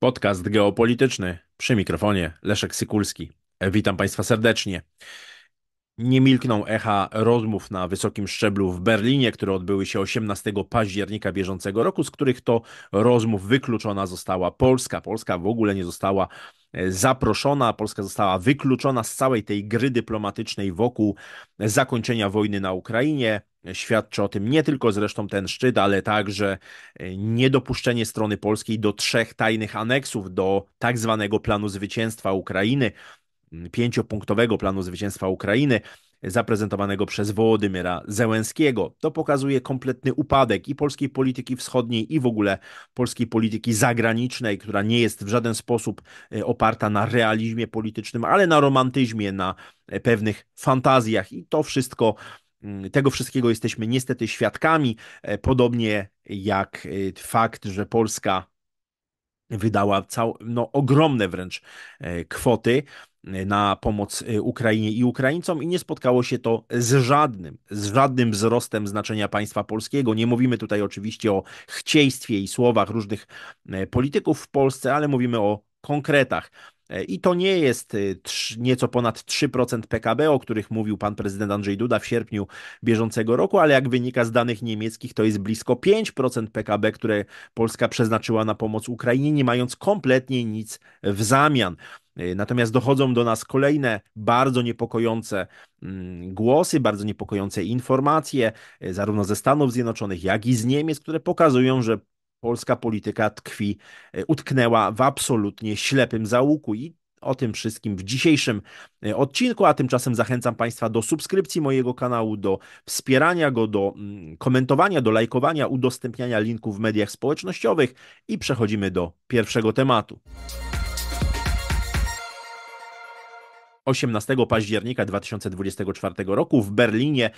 Podcast geopolityczny przy mikrofonie Leszek Sykulski. Witam Państwa serdecznie. Nie milkną echa rozmów na wysokim szczeblu w Berlinie, które odbyły się 18 października bieżącego roku, z których to rozmów wykluczona została Polska. Polska w ogóle nie została e, zaproszona, Polska została wykluczona z całej tej gry dyplomatycznej wokół zakończenia wojny na Ukrainie, Świadczy o tym nie tylko zresztą ten szczyt, ale także e, niedopuszczenie strony polskiej do trzech tajnych aneksów do tak zwanego planu zwycięstwa Ukrainy, pięciopunktowego planu zwycięstwa Ukrainy zaprezentowanego przez Wołodymyra Zełenskiego. To pokazuje kompletny upadek i polskiej polityki wschodniej, i w ogóle polskiej polityki zagranicznej, która nie jest w żaden sposób e, oparta na realizmie politycznym, ale na romantyzmie, na e, pewnych fantazjach. I to wszystko Y, tego wszystkiego jesteśmy niestety świadkami, e, podobnie jak y, fakt, że Polska wydała cał, no, ogromne wręcz e, kwoty e, na pomoc Ukrainie i Ukraińcom i nie spotkało się to z żadnym, z żadnym wzrostem znaczenia państwa polskiego. Nie mówimy tutaj oczywiście o chcieństwie i słowach różnych polityków w Polsce, ale mówimy o konkretach. E, I to nie jest y, nieco ponad 3% PKB, o których mówił pan prezydent Andrzej Duda w sierpniu bieżącego roku, ale jak wynika z danych niemieckich, to jest blisko 5% PKB, które Polska przeznaczyła na pomoc Ukrainie, nie mając kompletnie nic w zamian. E, natomiast dochodzą do nas kolejne bardzo niepokojące mm, głosy, bardzo niepokojące informacje, e, zarówno ze Stanów Zjednoczonych, jak i z Niemiec, które pokazują, że polska polityka tkwi, e, utknęła w absolutnie ślepym załuku i o tym wszystkim w dzisiejszym e, odcinku, a tymczasem zachęcam Państwa do subskrypcji mojego kanału, do wspierania go, do mm, komentowania, do lajkowania, udostępniania linków w mediach społecznościowych i przechodzimy do pierwszego tematu. 18 października 2024 roku w Berlinie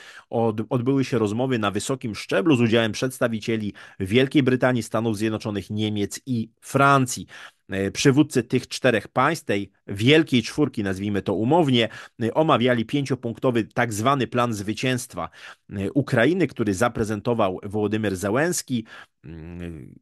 odbyły się rozmowy na wysokim szczeblu z udziałem przedstawicieli Wielkiej Brytanii, Stanów Zjednoczonych, Niemiec i Francji. E, przywódcy tych czterech państw, tej wielkiej czwórki, nazwijmy to umownie, e, omawiali pięciopunktowy tak zwany plan zwycięstwa e, Ukrainy, który zaprezentował Wołodymyr Załęski. Mm,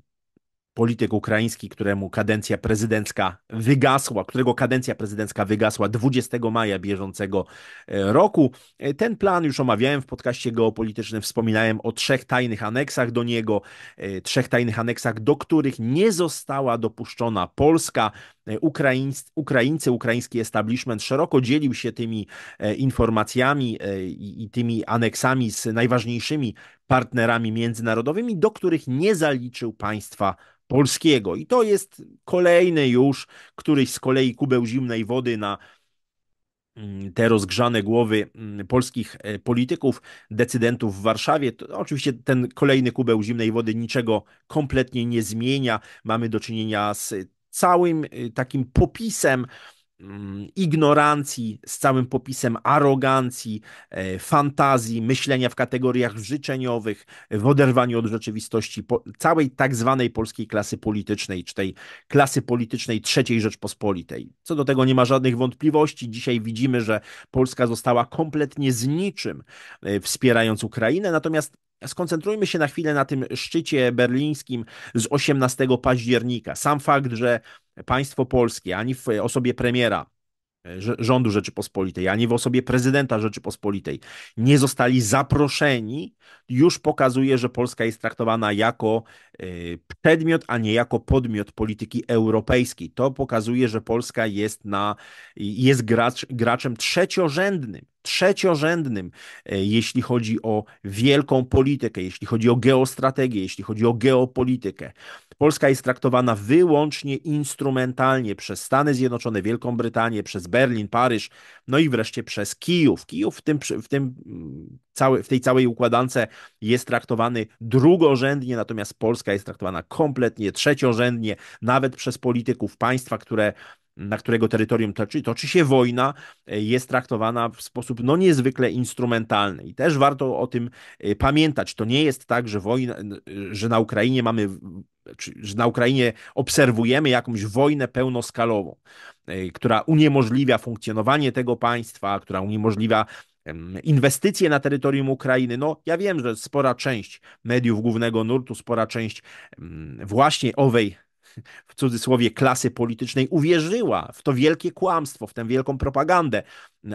polityk ukraiński, któremu kadencja prezydencka wygasła, którego kadencja prezydencka wygasła 20 maja bieżącego e, roku. E, ten plan już omawiałem w podcaście geopolitycznym, wspominałem o trzech tajnych aneksach do niego, e, trzech tajnych aneksach, do których nie została dopuszczona Polska. Ukraińcy, Ukraińcy, ukraiński establishment szeroko dzielił się tymi informacjami i tymi aneksami z najważniejszymi partnerami międzynarodowymi, do których nie zaliczył państwa polskiego. I to jest kolejny już, któryś z kolei kubeł zimnej wody na mm, te rozgrzane głowy mm, polskich e, polityków, decydentów w Warszawie. To oczywiście ten kolejny kubeł zimnej wody niczego kompletnie nie zmienia. Mamy do czynienia z całym y, takim popisem Mm, ignorancji, z całym popisem arogancji, e, fantazji, myślenia w kategoriach życzeniowych, w oderwaniu od rzeczywistości całej tak zwanej polskiej klasy politycznej, czy tej klasy politycznej III Rzeczpospolitej. Co do tego nie ma żadnych wątpliwości. Dzisiaj widzimy, że Polska została kompletnie z niczym e, wspierając Ukrainę, natomiast Skoncentrujmy się na chwilę na tym szczycie berlińskim z 18 października. Sam fakt, że państwo polskie ani w osobie premiera E, rządu Rzeczypospolitej, ani w osobie prezydenta Rzeczypospolitej nie zostali zaproszeni, już pokazuje, że Polska jest traktowana jako e, przedmiot, a nie jako podmiot polityki europejskiej. To pokazuje, że Polska jest, na, jest gracz, graczem trzeciorzędnym trzeciorzędnym, e, jeśli chodzi o wielką politykę, jeśli chodzi o geostrategię, jeśli chodzi o geopolitykę. Polska jest traktowana wyłącznie instrumentalnie przez Stany Zjednoczone, Wielką Brytanię, przez Berlin, Paryż, no i wreszcie przez Kijów. Kijów w, tym, w, tym mm, w tej całej układance jest traktowany drugorzędnie, natomiast Polska jest traktowana kompletnie trzeciorzędnie, nawet przez polityków państwa, które na którego terytorium toczy, toczy się wojna, e, jest traktowana w sposób no, niezwykle instrumentalny. I też warto o tym e, pamiętać. To nie jest tak, że, wojna, e, że na Ukrainie mamy że na Ukrainie obserwujemy jakąś wojnę pełnoskalową, która uniemożliwia funkcjonowanie tego państwa, która uniemożliwia inwestycje na terytorium Ukrainy. No, ja wiem, że spora część mediów głównego nurtu, spora część właśnie owej w cudzysłowie klasy politycznej uwierzyła w to wielkie kłamstwo, w tę wielką propagandę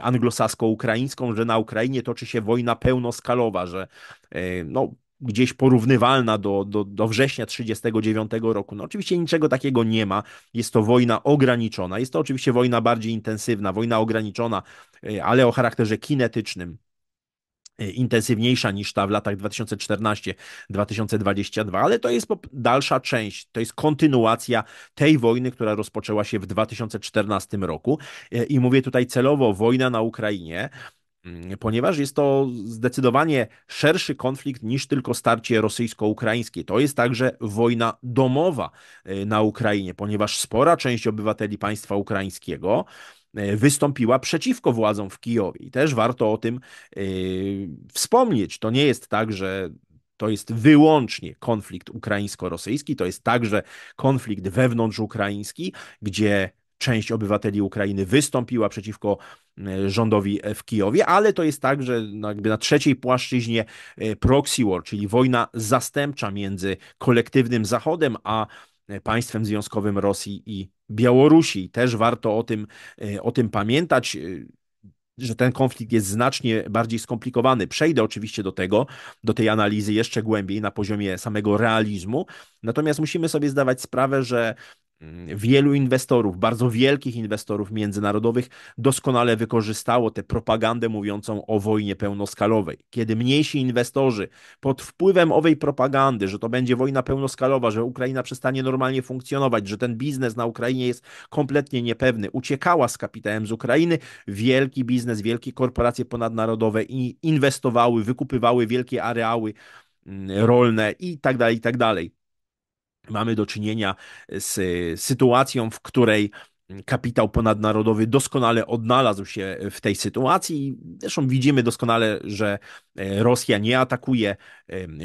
anglosasko-ukraińską, że na Ukrainie toczy się wojna pełnoskalowa, że e, no, gdzieś porównywalna do, do, do września 1939 roku. No oczywiście niczego takiego nie ma. Jest to wojna ograniczona. Jest to oczywiście wojna bardziej intensywna, wojna ograniczona, e, ale o charakterze kinetycznym. E, intensywniejsza niż ta w latach 2014-2022, ale to jest dalsza część, to jest kontynuacja tej wojny, która rozpoczęła się w 2014 roku. E, I mówię tutaj celowo wojna na Ukrainie, mm, ponieważ jest to zdecydowanie szerszy konflikt niż tylko starcie rosyjsko-ukraińskie. To jest także wojna domowa e, na Ukrainie, ponieważ spora część obywateli państwa ukraińskiego E, wystąpiła przeciwko władzom w Kijowie. I też warto o tym e, wspomnieć. To nie jest tak, że to jest wyłącznie konflikt ukraińsko-rosyjski, to jest także konflikt wewnątrzukraiński, gdzie część obywateli Ukrainy wystąpiła przeciwko e, rządowi w Kijowie, ale to jest także no, jakby na trzeciej płaszczyźnie proxy war, czyli wojna zastępcza między kolektywnym Zachodem a państwem związkowym Rosji i Białorusi. Też warto o tym, e, o tym pamiętać e, że ten konflikt jest znacznie bardziej skomplikowany. Przejdę oczywiście do tego, do tej analizy jeszcze głębiej na poziomie samego realizmu. Natomiast musimy sobie zdawać sprawę, że wielu inwestorów, bardzo wielkich inwestorów międzynarodowych doskonale wykorzystało tę propagandę mówiącą o wojnie pełnoskalowej. Kiedy mniejsi inwestorzy pod wpływem owej propagandy, że to będzie wojna pełnoskalowa, że Ukraina przestanie normalnie funkcjonować, że ten biznes na Ukrainie jest kompletnie niepewny, uciekała z kapitałem z Ukrainy, wielki biznes, wielkie korporacje ponadnarodowe i inwestowały, wykupywały wielkie areały mm, rolne i tak dalej, i tak dalej. Mamy do czynienia z y, sytuacją, w której kapitał ponadnarodowy doskonale odnalazł się w tej sytuacji. Zresztą widzimy doskonale, że e, Rosja nie atakuje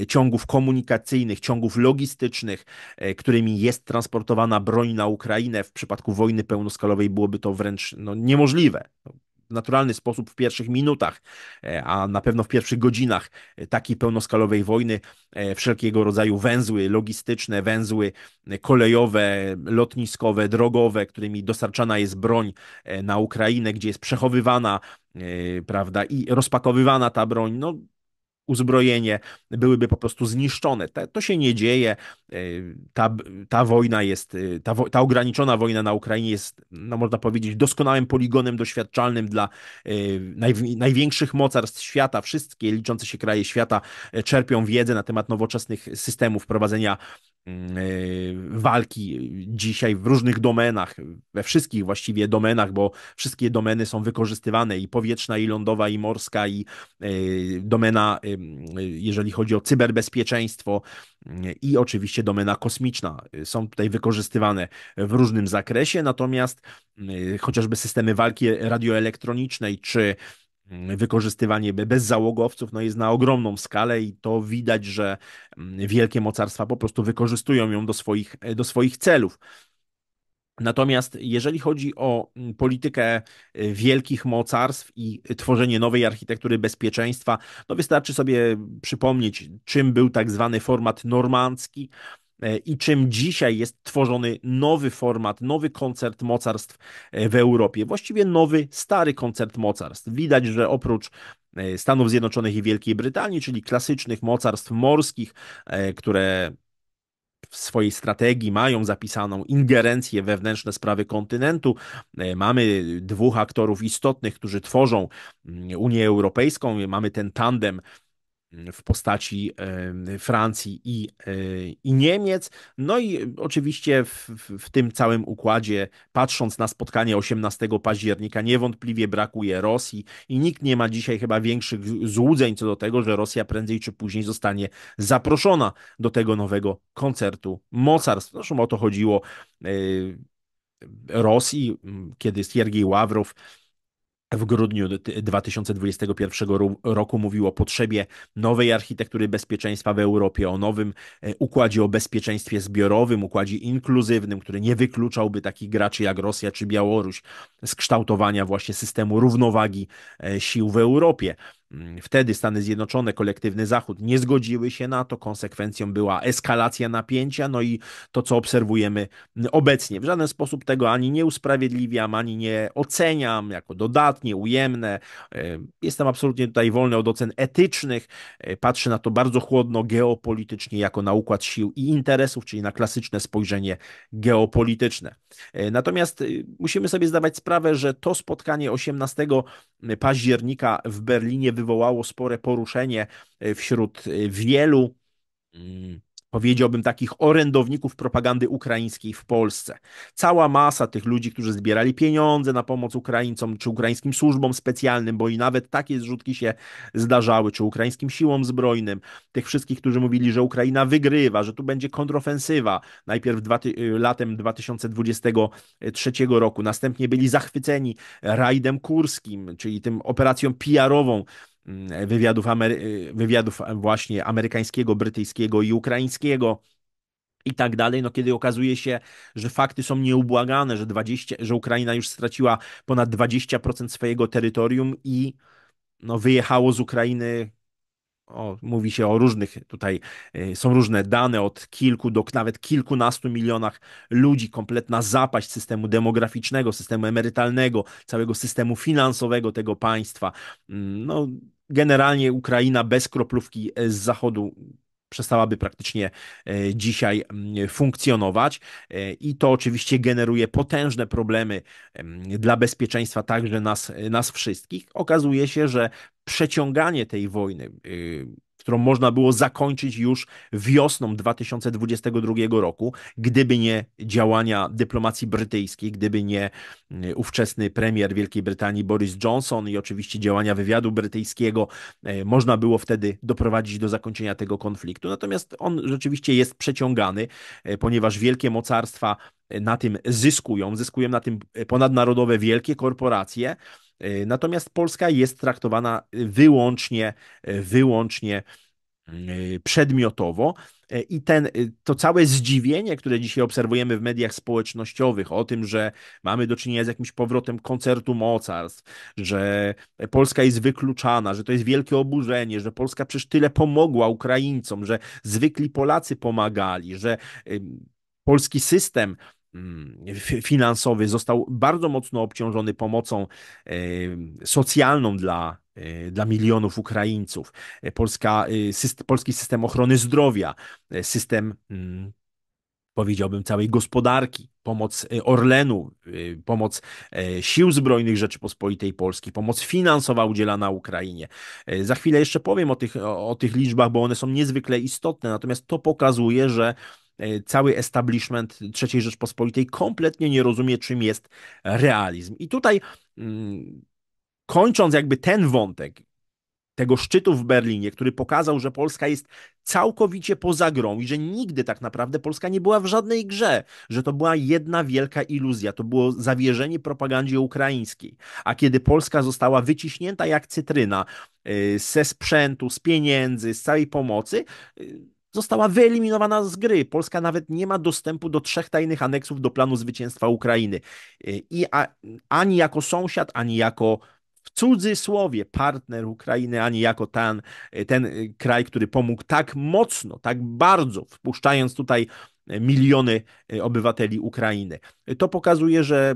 ciągów komunikacyjnych, ciągów logistycznych, e, którymi jest transportowana broń na Ukrainę. W przypadku wojny pełnoskalowej byłoby to wręcz no, niemożliwe naturalny sposób w pierwszych minutach, e, a na pewno w pierwszych godzinach e, takiej pełnoskalowej wojny e, wszelkiego rodzaju węzły logistyczne, węzły kolejowe, lotniskowe, drogowe, którymi dostarczana jest broń na Ukrainę, gdzie jest przechowywana, prawda, i rozpakowywana ta broń, no uzbrojenie byłyby po prostu zniszczone. To się nie dzieje. E, ta, ta wojna jest, e, ta, ta ograniczona wojna na Ukrainie jest, no można powiedzieć, doskonałym poligonem doświadczalnym dla e, naj, największych mocarstw świata. Wszystkie liczące się kraje świata czerpią wiedzę na temat nowoczesnych systemów prowadzenia Y, walki dzisiaj w różnych domenach, we wszystkich właściwie domenach, bo wszystkie domeny są wykorzystywane i powietrzna, i lądowa, i morska, i y, domena, y, jeżeli chodzi o cyberbezpieczeństwo, i oczywiście domena kosmiczna są tutaj wykorzystywane w różnym zakresie, natomiast chociażby systemy walki radioelektronicznej czy Mm, wykorzystywanie bezzałogowców no jest na ogromną skalę i to widać, że mm, wielkie mocarstwa po prostu wykorzystują ją do swoich, e, do swoich celów. Natomiast jeżeli chodzi o mm, politykę e, wielkich mocarstw i tworzenie nowej architektury bezpieczeństwa, no wystarczy sobie przypomnieć, czym był tak zwany format normandzki, E, i czym dzisiaj jest tworzony nowy format, nowy koncert mocarstw e, w Europie. Właściwie nowy, stary koncert mocarstw. Widać, że oprócz e, Stanów Zjednoczonych i Wielkiej Brytanii, czyli klasycznych mocarstw morskich, które w swojej strategii mają zapisaną ingerencję wewnętrzne sprawy kontynentu. Mamy dwóch aktorów istotnych, którzy tworzą mm, Unię Europejską. Mamy ten tandem w postaci Francji i, e, i Niemiec. No i oczywiście w, w, tym całym układzie, patrząc na spotkanie 18 października, niewątpliwie brakuje Rosji i nikt nie ma dzisiaj chyba większych złudzeń co do tego, że Rosja prędzej czy później zostanie zaproszona do tego nowego koncertu mocarstw. Zresztą o to chodziło. E, Rosji, kiedy Siergiej Ławrow w grudniu 2021 roku mówił o potrzebie nowej architektury bezpieczeństwa w Europie, o nowym e, układzie o bezpieczeństwie zbiorowym, układzie inkluzywnym, który nie wykluczałby takich graczy jak Rosja czy Białoruś z kształtowania właśnie systemu równowagi e, sił w Europie. Mm, wtedy Stany Zjednoczone, kolektywny Zachód nie zgodziły się na to. Konsekwencją była eskalacja napięcia, no i to, co obserwujemy mm, obecnie. W żaden sposób tego ani nie usprawiedliwiam, ani nie oceniam jako dodatnie, ujemne. E, jestem absolutnie tutaj wolny od ocen etycznych. E, patrzę na to bardzo chłodno geopolitycznie, jako na układ sił i interesów, czyli na klasyczne spojrzenie geopolityczne. E, natomiast y, musimy sobie zdawać sprawę, że to spotkanie 18 października w Berlinie wywołało spore poruszenie e, wśród e, wielu mm, powiedziałbym, takich orędowników propagandy ukraińskiej w Polsce. Cała masa tych ludzi, którzy zbierali pieniądze na pomoc Ukraińcom czy ukraińskim służbom specjalnym, bo i nawet takie zrzutki się zdarzały, czy ukraińskim siłom zbrojnym, tych wszystkich, którzy mówili, że Ukraina wygrywa, że tu będzie kontrofensywa, najpierw dwa, y, latem 2023 roku, następnie byli zachwyceni rajdem kurskim, czyli tym operacją PR-ową Mm, wywiadów, Amery- y, wywiadów e, właśnie amerykańskiego, brytyjskiego i ukraińskiego i tak dalej, no kiedy okazuje się, że fakty są nieubłagane, że, 20, że Ukraina już straciła ponad 20% swojego terytorium i no, wyjechało z Ukrainy o, mówi się o różnych tutaj, y, są różne dane od kilku do nawet kilkunastu milionach ludzi, kompletna zapaść systemu demograficznego, systemu emerytalnego, całego systemu finansowego tego państwa. Mm, no, generalnie Ukraina bez kroplówki z zachodu przestałaby praktycznie e, dzisiaj mm, funkcjonować e, i to oczywiście generuje potężne problemy dla bezpieczeństwa także nas, nas wszystkich. Okazuje się, że przeciąganie tej wojny y, którą można było zakończyć już wiosną 2022 roku, gdyby nie działania dyplomacji brytyjskiej, gdyby nie mm, ówczesny premier Wielkiej Brytanii Boris Johnson i oczywiście działania wywiadu brytyjskiego, e, można było wtedy doprowadzić do zakończenia tego konfliktu. Natomiast on rzeczywiście jest przeciągany, e, ponieważ wielkie mocarstwa e, na tym zyskują, zyskują na tym ponadnarodowe wielkie korporacje. E, natomiast Polska jest traktowana e, wyłącznie, e, wyłącznie przedmiotowo. I ten, to całe zdziwienie, które dzisiaj obserwujemy w mediach społecznościowych o tym, że mamy do czynienia z jakimś powrotem koncertu mocarstw, że Polska jest wykluczana, że to jest wielkie oburzenie, że Polska przecież tyle pomogła Ukraińcom, że zwykli Polacy pomagali, że polski system Mm, finansowy został bardzo mocno obciążony pomocą e, socjalną dla e, dla milionów Ukraińców. Polska, e, polski system ochrony zdrowia, system mm, powiedziałbym całej gospodarki, pomoc Orlenu, pomoc Sił Zbrojnych Rzeczypospolitej Polskiej, pomoc finansowa udzielana Ukrainie. Za chwilę jeszcze powiem o tych, o tych liczbach, bo one są niezwykle istotne, natomiast to pokazuje, że E, cały establishment III Rzeczpospolitej kompletnie nie rozumie, czym jest realizm. I tutaj mm, kończąc jakby ten wątek tego szczytu w Berlinie, który pokazał, że Polska jest całkowicie poza grą i że nigdy tak naprawdę Polska nie była w żadnej grze, że to była jedna wielka iluzja, to było zawierzenie propagandzie ukraińskiej. A kiedy Polska została wyciśnięta jak cytryna e, ze sprzętu, z pieniędzy, z całej pomocy, e, została wyeliminowana z gry. Polska nawet nie ma dostępu do trzech tajnych aneksów do planu zwycięstwa Ukrainy. Y, I a, ani jako sąsiad, ani jako w cudzysłowie partner Ukrainy, ani jako ten, y, ten y, kraj, który pomógł tak mocno, tak bardzo, wpuszczając tutaj miliony obywateli Ukrainy. To pokazuje, że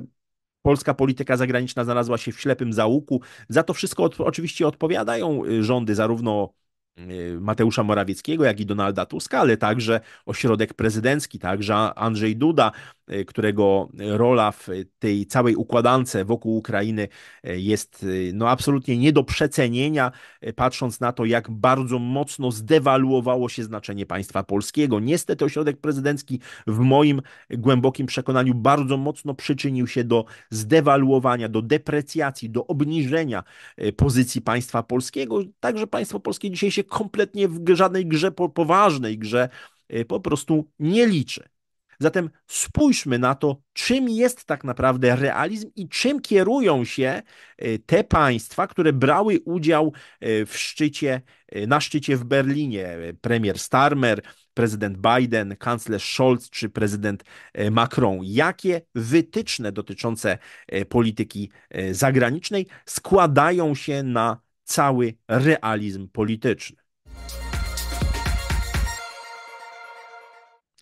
polska polityka zagraniczna znalazła się w ślepym załuku. Za to wszystko od, oczywiście odpowiadają rządy zarówno Y, Mateusza Morawieckiego, jak i Donalda Tuska, ale także ośrodek prezydencki, także Andrzej Duda, E, którego rola w tej całej układance wokół Ukrainy e, jest e, no, absolutnie nie do przecenienia, patrząc na to, jak bardzo mocno zdewaluowało się znaczenie państwa polskiego. Niestety ośrodek prezydencki w moim głębokim przekonaniu bardzo mocno przyczynił się do zdewaluowania, do deprecjacji, do obniżenia pozycji państwa polskiego. Także państwo polskie dzisiaj się kompletnie w żadnej grze, poważnej grze po prostu nie liczy. Zatem spójrzmy na to, czym jest tak naprawdę realizm i czym kierują się y, te państwa, które brały udział y, w szczycie, y, na szczycie w Berlinie. Premier Starmer, prezydent Biden, kanclerz Scholz czy prezydent Macron. Jakie wytyczne dotyczące polityki zagranicznej składają się na cały realizm polityczny?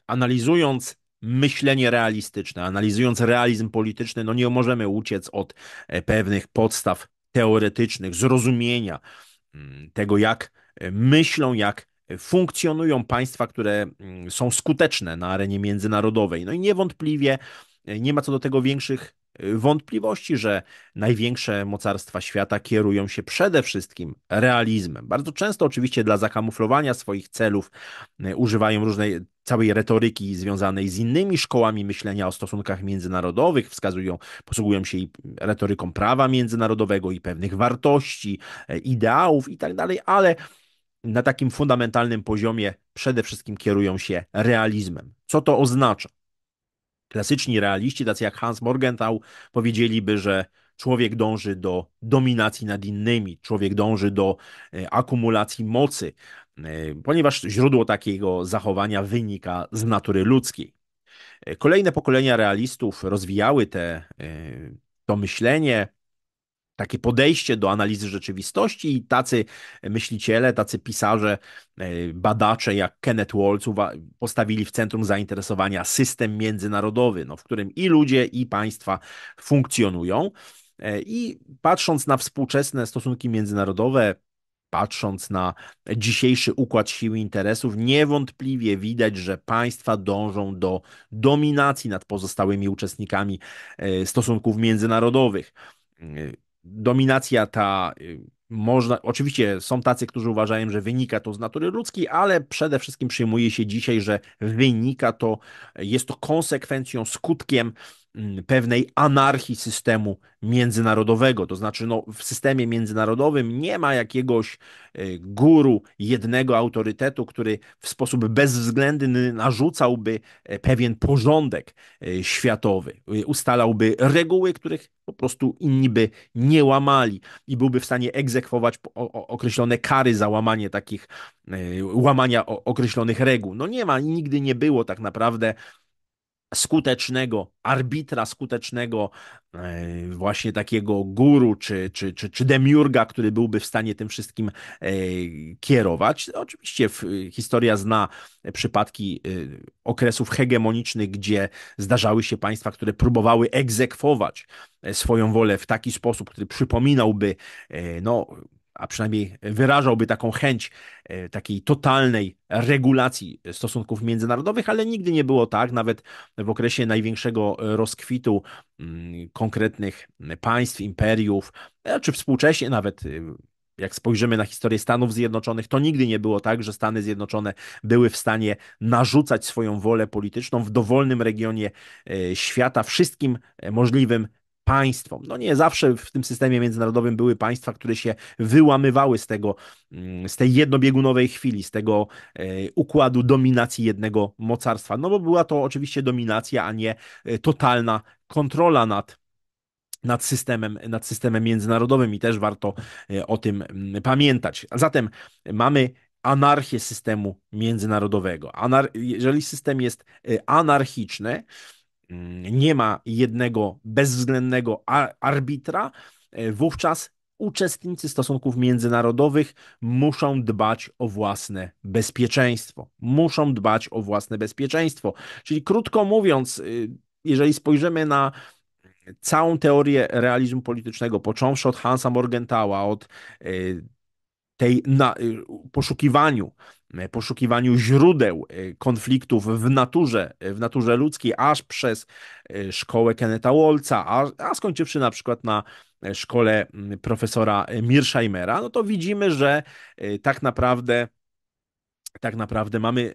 Analizując myślenie realistyczne, analizując realizm polityczny, no nie możemy uciec od e, pewnych podstaw teoretycznych, zrozumienia mm, tego, jak e, myślą, jak e, funkcjonują państwa, które mm, są skuteczne na arenie międzynarodowej. No i niewątpliwie nie ma co do tego większych wątpliwości, że największe mocarstwa świata kierują się przede wszystkim realizmem. Bardzo często oczywiście dla zakamuflowania swoich celów e, używają różnej całej retoryki związanej z innymi szkołami myślenia o stosunkach międzynarodowych, wskazują, posługują się i retoryką prawa międzynarodowego i pewnych wartości, e, ideałów itd., tak ale na takim fundamentalnym poziomie przede wszystkim kierują się realizmem. Co to oznacza? Klasyczni realiści, tacy jak Hans Morgenthau, powiedzieliby, że człowiek dąży do dominacji nad innymi, człowiek dąży do e, akumulacji mocy, e, ponieważ źródło takiego zachowania wynika z natury ludzkiej. E, kolejne pokolenia realistów rozwijały te, to myślenie, takie podejście do analizy rzeczywistości i tacy myśliciele, tacy pisarze, e, badacze jak Kenneth Waltz postawili w centrum zainteresowania system międzynarodowy, no, w którym i ludzie, i państwa funkcjonują. E, I patrząc na współczesne stosunki międzynarodowe, patrząc na dzisiejszy układ sił i interesów, niewątpliwie widać, że państwa dążą do dominacji nad pozostałymi uczestnikami e, stosunków międzynarodowych dominacja ta y, można, oczywiście są tacy, którzy uważają, że wynika to z natury ludzkiej, ale przede wszystkim przyjmuje się dzisiaj, że wynika to, jest to konsekwencją, skutkiem Mm, pewnej anarchii systemu międzynarodowego. To znaczy, no, w systemie międzynarodowym nie ma jakiegoś e, guru, jednego autorytetu, który w sposób bezwzględny narzucałby e, pewien porządek e, światowy, ustalałby reguły, których po prostu inni by nie łamali i byłby w stanie egzekwować określone kary za łamanie takich, łamania określonych reguł. No nie ma, nigdy nie było tak naprawdę skutecznego arbitra, skutecznego e, właśnie takiego guru czy, czy, czy, czy demiurga, który byłby w stanie tym wszystkim e, kierować. Oczywiście historia zna przypadki e, okresów hegemonicznych, gdzie zdarzały się państwa, które próbowały egzekwować swoją wolę w taki sposób, który przypominałby no, a przynajmniej wyrażałby taką chęć e, takiej totalnej regulacji stosunków międzynarodowych, ale nigdy nie było tak, nawet w okresie największego e, rozkwitu mm, konkretnych państw, imperiów, e, czy współcześnie nawet jak spojrzymy na historię Stanów Zjednoczonych, to nigdy nie było tak, że Stany Zjednoczone były w stanie narzucać swoją wolę polityczną w dowolnym regionie świata wszystkim możliwym państwom. No nie zawsze w tym systemie międzynarodowym były państwa, które się wyłamywały z tego, mm, z tej jednobiegunowej chwili, z tego e, układu dominacji jednego mocarstwa. No bo była to oczywiście dominacja, a nie e, totalna kontrola nad nad systemem, nad systemem międzynarodowym i też warto e, o tym mm, pamiętać. Zatem mamy anarchię systemu międzynarodowego. Anar jeżeli system jest anarchiczny, Mm, nie ma jednego bezwzględnego arbitra, e, wówczas uczestnicy stosunków międzynarodowych muszą dbać o własne bezpieczeństwo. Muszą dbać o własne bezpieczeństwo. Czyli krótko mówiąc, y, jeżeli spojrzymy na całą teorię realizmu politycznego, począwszy od Hansa Morgenthala, od y, tej na, y, poszukiwaniu E, poszukiwaniu źródeł e, konfliktów w naturze, e, w naturze ludzkiej, aż przez szkołę Keneta Wolca, a, a skończywszy na przykład na szkole profesora Mirsheimera, no to widzimy, że tak naprawdę tak naprawdę mamy,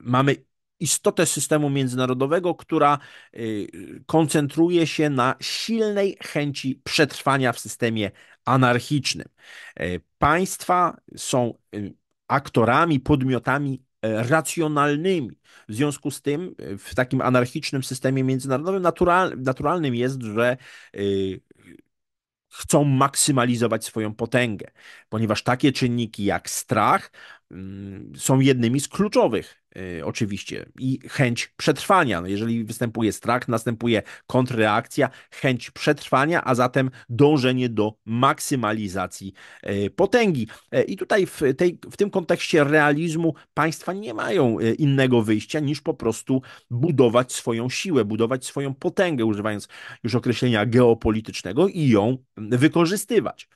mamy istotę systemu międzynarodowego, która koncentruje się na silnej chęci przetrwania w systemie anarchicznym. Państwa są aktorami, podmiotami e, racjonalnymi. W związku z tym e, w takim anarchicznym systemie międzynarodowym natural, naturalnym jest, że y, chcą maksymalizować swoją potęgę, ponieważ takie czynniki jak strach Mm, są jednymi z kluczowych y, oczywiście i chęć przetrwania. No jeżeli występuje strach, następuje kontrreakcja, chęć przetrwania, a zatem dążenie do maksymalizacji y, potęgi. E, I tutaj w, tej, w tym kontekście realizmu państwa nie mają y, innego wyjścia niż po prostu budować swoją siłę, budować swoją potęgę, używając już określenia geopolitycznego i ją mm, wykorzystywać.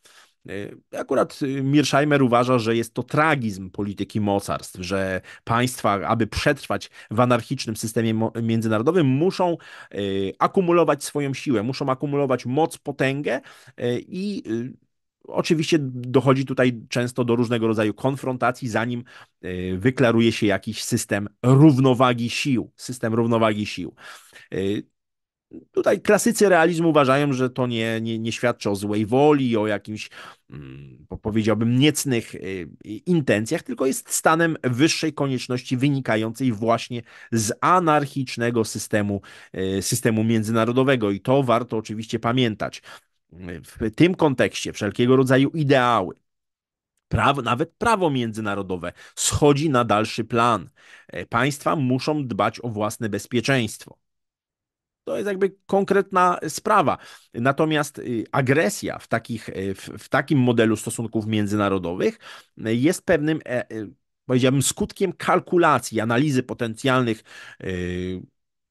E, akurat y, Mirsheimer uważa, że jest to tragizm polityki mocarstw, że państwa, aby przetrwać w anarchicznym systemie międzynarodowym, muszą y, akumulować swoją siłę, muszą akumulować moc, potęgę e, i y, Oczywiście dochodzi tutaj często do różnego rodzaju konfrontacji, zanim wyklaruje się jakiś system równowagi sił. System równowagi sił. Tutaj klasycy realizmu uważają, że to nie, nie, nie świadczy o złej woli, o jakimś, mm, powiedziałbym, niecnych y, intencjach, tylko jest stanem wyższej konieczności wynikającej właśnie z anarchicznego systemu, y, systemu międzynarodowego. I to warto oczywiście pamiętać. W tym kontekście wszelkiego rodzaju ideały, prawo, nawet prawo międzynarodowe schodzi na dalszy plan. E, państwa muszą dbać o własne bezpieczeństwo. To jest jakby konkretna sprawa. Natomiast y, agresja w, takich, y, w, w takim modelu stosunków międzynarodowych y, jest pewnym, e, powiedziałbym, skutkiem kalkulacji, analizy potencjalnych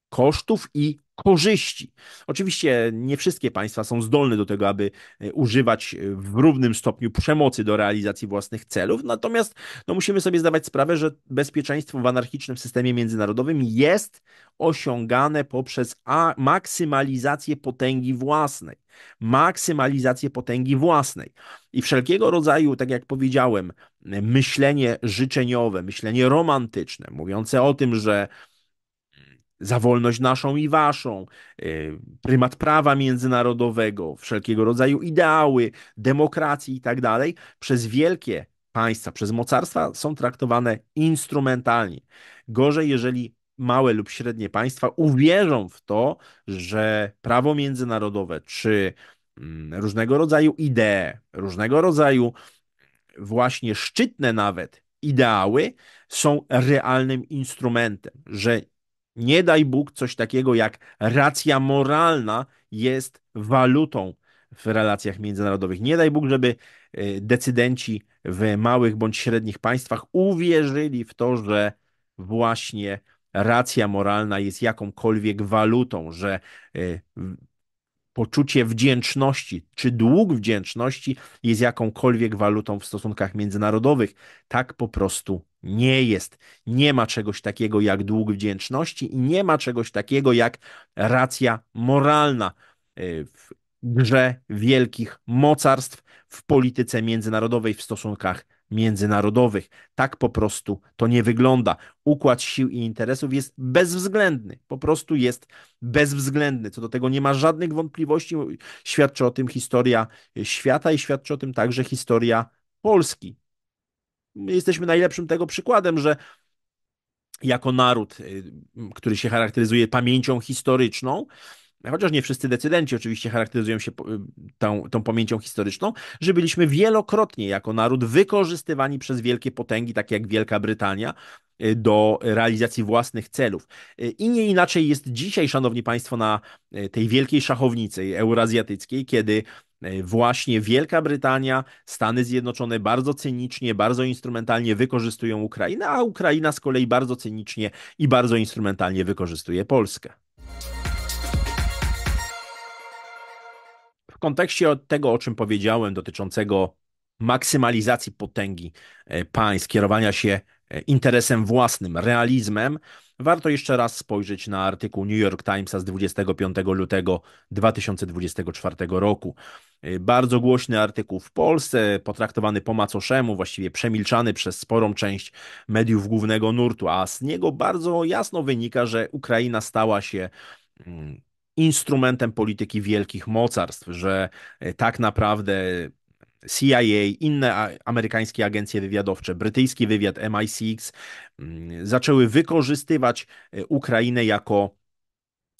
kosztów i korzyści. Oczywiście nie wszystkie państwa są zdolne do tego, aby e, używać e, w równym stopniu przemocy do realizacji własnych celów, natomiast no, musimy sobie zdawać sprawę, że bezpieczeństwo w anarchicznym systemie międzynarodowym jest osiągane poprzez maksymalizację potęgi własnej. Maksymalizację potęgi własnej. I wszelkiego rodzaju, tak jak powiedziałem, e, myślenie życzeniowe, myślenie romantyczne, mówiące o tym, że za wolność naszą i waszą, e, prymat prawa międzynarodowego, wszelkiego rodzaju ideały, demokracji i tak dalej, przez wielkie państwa, przez mocarstwa są traktowane instrumentalnie. Gorzej, jeżeli małe lub średnie państwa uwierzą w to, że prawo międzynarodowe czy mm, różnego rodzaju idee, różnego rodzaju właśnie szczytne nawet ideały są realnym instrumentem, że nie daj Bóg, coś takiego jak racja moralna jest walutą w relacjach międzynarodowych. Nie daj Bóg, żeby y, decydenci w małych bądź średnich państwach uwierzyli w to, że właśnie racja moralna jest jakąkolwiek walutą, że y, poczucie wdzięczności czy dług wdzięczności jest jakąkolwiek walutą w stosunkach międzynarodowych. Tak po prostu nie jest. Nie ma czegoś takiego jak dług wdzięczności i nie ma czegoś takiego jak racja moralna e, w grze wielkich mocarstw, w polityce międzynarodowej, w stosunkach międzynarodowych. Tak po prostu to nie wygląda. Układ sił i interesów jest bezwzględny, po prostu jest bezwzględny. Co do tego nie ma żadnych wątpliwości. Świadczy o tym historia świata i świadczy o tym także historia Polski. My jesteśmy najlepszym tego przykładem, że jako naród, y, który się charakteryzuje pamięcią historyczną, chociaż nie wszyscy decydenci oczywiście charakteryzują się y, tą, tą pamięcią historyczną, że byliśmy wielokrotnie jako naród wykorzystywani przez wielkie potęgi, takie jak Wielka Brytania, y, do realizacji własnych celów. Y, I nie inaczej jest dzisiaj, szanowni państwo, na tej wielkiej szachownicy eurazjatyckiej, kiedy właśnie Wielka Brytania, Stany Zjednoczone bardzo cynicznie, bardzo instrumentalnie wykorzystują Ukrainę, a Ukraina z kolei bardzo cynicznie i bardzo instrumentalnie wykorzystuje Polskę. w kontekście tego, o czym powiedziałem, dotyczącego maksymalizacji potęgi e, państw, kierowania się e, interesem własnym, realizmem, warto jeszcze raz spojrzeć na artykuł New York Timesa z 25 lutego 2024 roku. E, bardzo głośny artykuł w Polsce, potraktowany po macoszemu, właściwie przemilczany przez sporą część mediów głównego nurtu, a z niego bardzo jasno wynika, że Ukraina stała się mm, instrumentem polityki wielkich mocarstw, że e, tak naprawdę CIA, inne amerykańskie agencje wywiadowcze, brytyjski wywiad MI6 mm, zaczęły wykorzystywać e, Ukrainę jako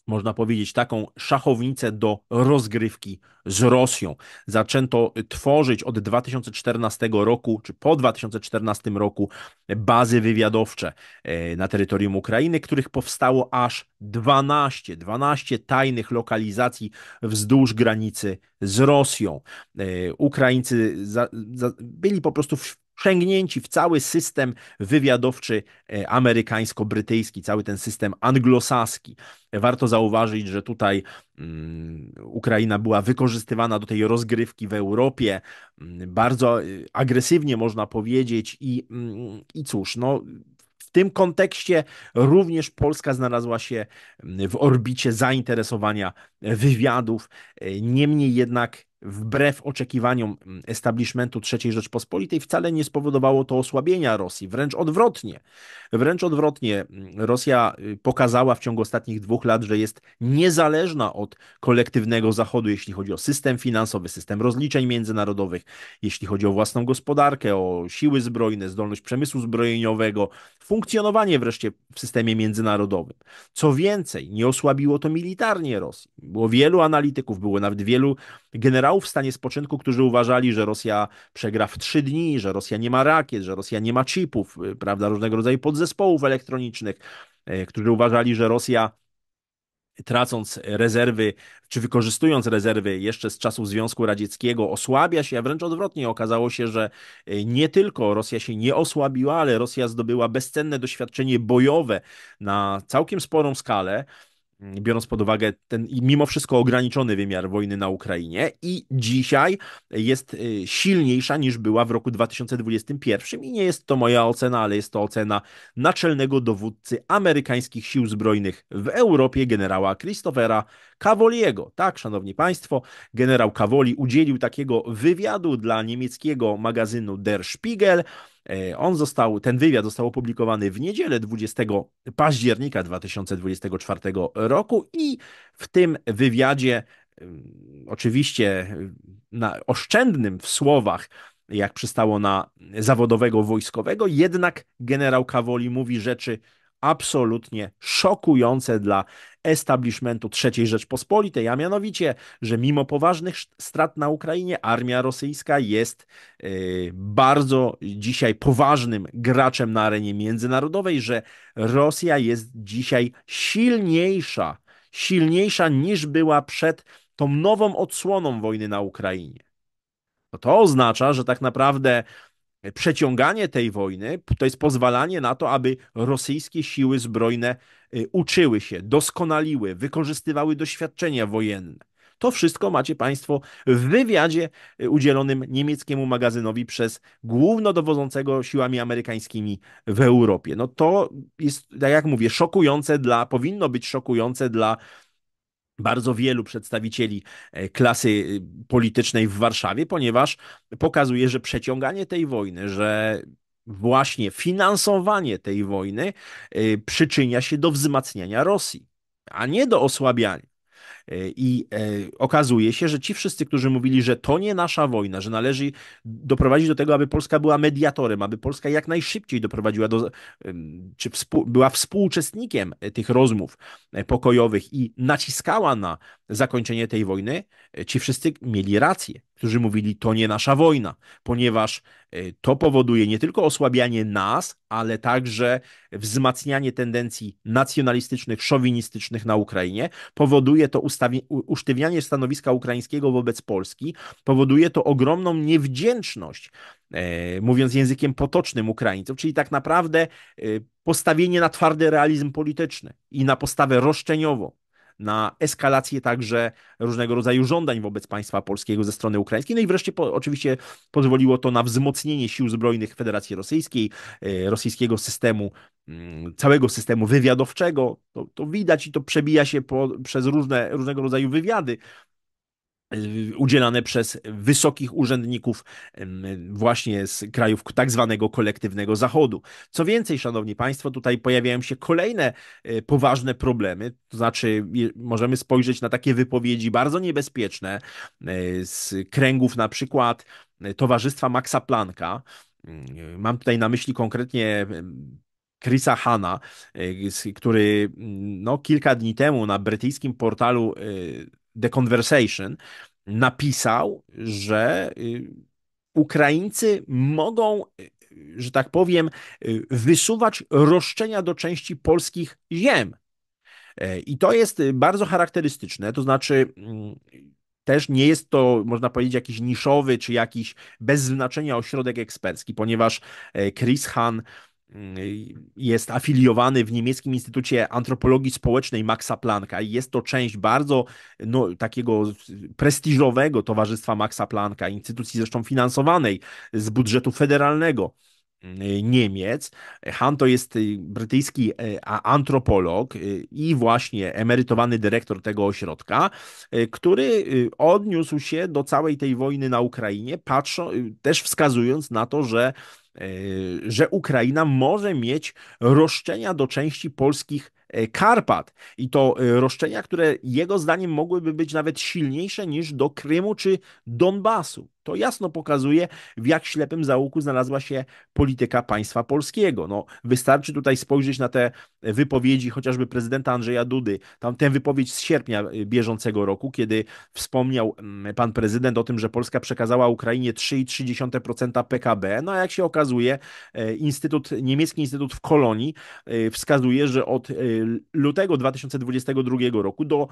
można powiedzieć, taką szachownicę do rozgrywki z Rosją. Zaczęto tworzyć od 2014 roku, czy po 2014 roku, bazy wywiadowcze e, na terytorium Ukrainy, których powstało aż 12, 12 tajnych lokalizacji wzdłuż granicy z Rosją. E, Ukraińcy za, za, byli po prostu w wszęgnięci w cały system wywiadowczy e, amerykańsko-brytyjski, cały ten system anglosaski. Warto zauważyć, że tutaj mm, Ukraina była wykorzystywana do tej rozgrywki w Europie mm, bardzo e, agresywnie, można powiedzieć, i, mm, i cóż, no. W tym kontekście również Polska znalazła się w orbicie zainteresowania wywiadów. E, niemniej jednak wbrew oczekiwaniom mm, establishmentu III Rzeczpospolitej, wcale nie spowodowało to osłabienia Rosji, wręcz odwrotnie. Wręcz odwrotnie, mm, Rosja y, pokazała w ciągu ostatnich dwóch lat, że jest niezależna od kolektywnego Zachodu, jeśli chodzi o system finansowy, system rozliczeń międzynarodowych, jeśli chodzi o własną gospodarkę, o siły zbrojne, zdolność przemysłu zbrojeniowego, funkcjonowanie wreszcie w systemie międzynarodowym. Co więcej, nie osłabiło to militarnie Rosji. Było wielu analityków, było nawet wielu generalnych generałów w stanie spoczynku, którzy uważali, że Rosja przegra w trzy dni, że Rosja nie ma rakiet, że Rosja nie ma chipów, y, prawda, różnego rodzaju podzespołów elektronicznych, y, którzy uważali, że Rosja tracąc rezerwy, czy wykorzystując rezerwy jeszcze z czasów Związku Radzieckiego, osłabia się, a wręcz odwrotnie okazało się, że y, nie tylko Rosja się nie osłabiła, ale Rosja zdobyła bezcenne doświadczenie bojowe na całkiem sporą skalę. Mm, biorąc pod uwagę ten mimo wszystko ograniczony wymiar wojny na Ukrainie i dzisiaj jest y, silniejsza niż była w roku 2021 i nie jest to moja ocena, ale jest to ocena naczelnego dowódcy amerykańskich sił zbrojnych w Europie generała Christophera Cavoliego. Tak, szanowni państwo, generał Cavoli udzielił takiego wywiadu dla niemieckiego magazynu Der Spiegel E, on został, ten wywiad został opublikowany w niedzielę 20 października 2024 roku i w tym wywiadzie, oczywiście na, oszczędnym w słowach, jak przystało na zawodowego wojskowego, jednak generał Kawoli mówi rzeczy absolutnie szokujące dla establishmentu III Rzeczpospolitej, a mianowicie, że mimo poważnych strat na Ukrainie, armia rosyjska jest y, bardzo dzisiaj poważnym graczem na arenie międzynarodowej, że Rosja jest dzisiaj silniejsza, silniejsza niż była przed tą nową odsłoną wojny na Ukrainie. No to oznacza, że tak naprawdę przeciąganie tej wojny to jest pozwalanie na to, aby rosyjskie siły zbrojne y, uczyły się, doskonaliły, wykorzystywały doświadczenia wojenne. To wszystko macie Państwo w wywiadzie y, udzielonym niemieckiemu magazynowi przez głównodowodzącego siłami amerykańskimi w Europie. No to jest, tak jak mówię, szokujące dla, powinno być szokujące dla bardzo wielu przedstawicieli e, klasy y, politycznej w Warszawie, ponieważ pokazuje, że przeciąganie tej wojny, że właśnie finansowanie tej wojny y, przyczynia się do wzmacniania Rosji, a nie do osłabiania. E, I e, okazuje się, że ci wszyscy, którzy mówili, że to nie nasza wojna, że należy doprowadzić do tego, aby Polska była mediatorem, aby Polska jak najszybciej doprowadziła do, czy współ, była współuczestnikiem e, tych rozmów pokojowych i naciskała na zakończenie tej wojny, ci wszyscy mieli rację którzy mówili, to nie nasza wojna, ponieważ e, to powoduje nie tylko osłabianie nas, ale także wzmacnianie tendencji nacjonalistycznych, szowinistycznych na Ukrainie. Powoduje to usztywnianie stanowiska ukraińskiego wobec Polski, powoduje to ogromną niewdzięczność, e, mówiąc językiem potocznym Ukraińców, czyli tak naprawdę e, postawienie na twardy realizm polityczny i na postawę roszczeniową na eskalację także różnego rodzaju żądań wobec państwa polskiego ze strony ukraińskiej. No i wreszcie po, oczywiście pozwoliło to na wzmocnienie sił zbrojnych Federacji Rosyjskiej, e, rosyjskiego systemu, mm, całego systemu wywiadowczego. To, to widać i to przebija się po, przez różne, różnego rodzaju wywiady Y, udzielane przez wysokich urzędników właśnie z krajów tak zwanego kolektywnego Zachodu. Co więcej, szanowni państwo, tutaj pojawiają się kolejne y, poważne problemy, to znaczy możemy spojrzeć na takie wypowiedzi bardzo niebezpieczne y, z kręgów na przykład Towarzystwa Maxa Plancka, Mam tutaj na myśli konkretnie Chrisa Hanna, który mm, no, kilka dni temu na brytyjskim portalu The Conversation napisał, że y, Ukraińcy mogą, y, że tak powiem, y, wysuwać roszczenia do części polskich ziem. E, I to jest bardzo charakterystyczne, to znaczy mm, też nie jest to, można powiedzieć, jakiś niszowy czy jakiś bez znaczenia ośrodek ekspercki, ponieważ e, Chris Han jest afiliowany w niemieckim Instytucie Antropologii Społecznej Maxa Plancka i jest to część bardzo no, takiego prestiżowego towarzystwa Maxa Plancka, instytucji zresztą finansowanej z budżetu federalnego. Y, Niemiec. Han to jest y, brytyjski y, antropolog i właśnie emerytowany dyrektor tego ośrodka, który odniósł się do całej tej wojny na Ukrainie, patrzą, też wskazując na to, że E, że Ukraina może mieć roszczenia do części polskich e, Karpat. I to e, roszczenia, które jego zdaniem mogłyby być nawet silniejsze niż do Krymu czy Donbasu. To jasno pokazuje, w jak ślepym załuku znalazła się polityka państwa polskiego. No, wystarczy tutaj spojrzeć na te wypowiedzi chociażby prezydenta Andrzeja Dudy. Tam tę wypowiedź z sierpnia y, bieżącego roku, kiedy wspomniał mm, pan prezydent o tym, że Polska przekazała Ukrainie 3,3% PKB. No a jak się okazuje, e, Instytut, niemiecki Instytut w Kolonii e, wskazuje, że od e, lutego 2022 roku do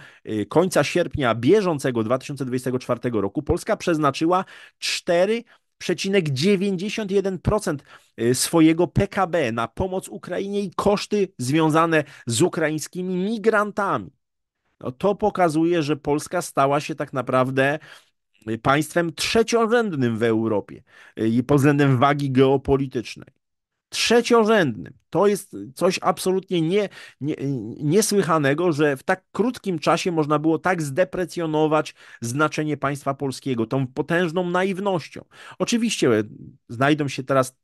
końca sierpnia bieżącego 2024 roku Polska przeznaczyła 4,91% y, swojego PKB na pomoc Ukrainie i koszty związane z ukraińskimi migrantami. No to pokazuje, że Polska stała się tak naprawdę y, państwem trzeciorzędnym w Europie y, pod względem wagi geopolitycznej trzeciorzędnym. To jest coś absolutnie nie, nie, niesłychanego, że w tak krótkim czasie można było tak zdeprecjonować znaczenie państwa polskiego, tą potężną naiwnością. Oczywiście znajdą się teraz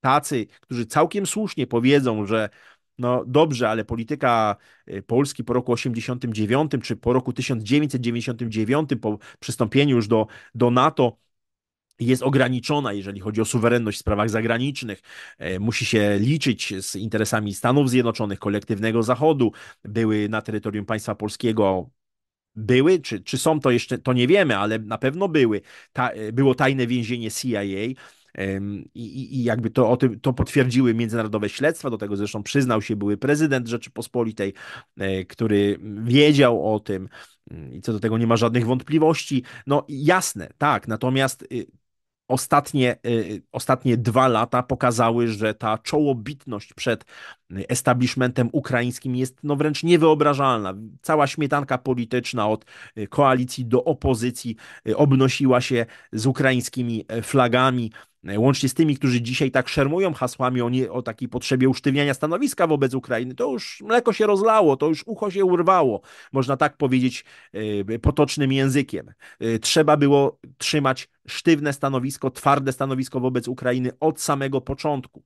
tacy, którzy całkiem słusznie powiedzą, że no dobrze, ale polityka y, Polski po roku 89 czy po roku 1999, po przystąpieniu już do, do NATO, jest ograniczona, jeżeli chodzi o suwerenność w sprawach zagranicznych. E, musi się liczyć z interesami Stanów Zjednoczonych, kolektywnego Zachodu. Były na terytorium państwa polskiego były, czy, czy są to jeszcze, to nie wiemy, ale na pewno były. Ta, e, było tajne więzienie CIA. I, I, jakby to, o tym, to potwierdziły międzynarodowe śledztwa, do tego zresztą przyznał się były prezydent Rzeczypospolitej, e, który wiedział o tym mm, i co do tego nie ma żadnych wątpliwości. No jasne, tak, natomiast y, ostatnie, y, ostatnie dwa lata pokazały, że ta czołobitność przed establishmentem ukraińskim jest no wręcz niewyobrażalna. Cała śmietanka polityczna od y, koalicji do opozycji y, obnosiła się z ukraińskimi y, flagami łącznie z tymi, którzy dzisiaj tak szermują hasłami o, nie, o takiej potrzebie usztywniania stanowiska wobec Ukrainy, to już mleko się rozlało, to już ucho się urwało, można tak powiedzieć potocznym językiem. Trzeba było trzymać sztywne stanowisko, twarde stanowisko wobec Ukrainy od samego początku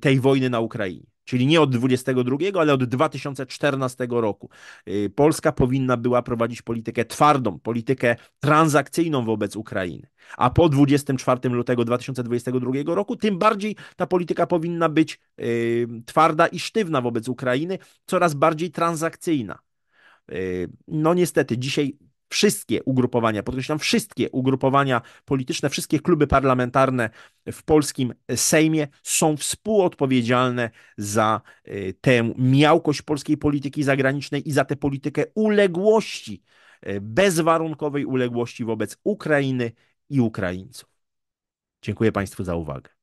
tej wojny na Ukrainie. Czyli nie od 22, ale od 2014 roku. Y, Polska powinna była prowadzić politykę twardą, politykę transakcyjną wobec Ukrainy. A po 24 lutego 2022 roku tym bardziej ta polityka powinna być y, twarda i sztywna wobec Ukrainy, coraz bardziej transakcyjna. Y, no niestety, dzisiaj wszystkie ugrupowania, podkreślam, wszystkie ugrupowania polityczne, wszystkie kluby parlamentarne w polskim Sejmie są współodpowiedzialne za y, tę miałkość polskiej polityki zagranicznej i za tę politykę uległości, y, bezwarunkowej uległości wobec Ukrainy i Ukraińców. Dziękuję Państwu za uwagę.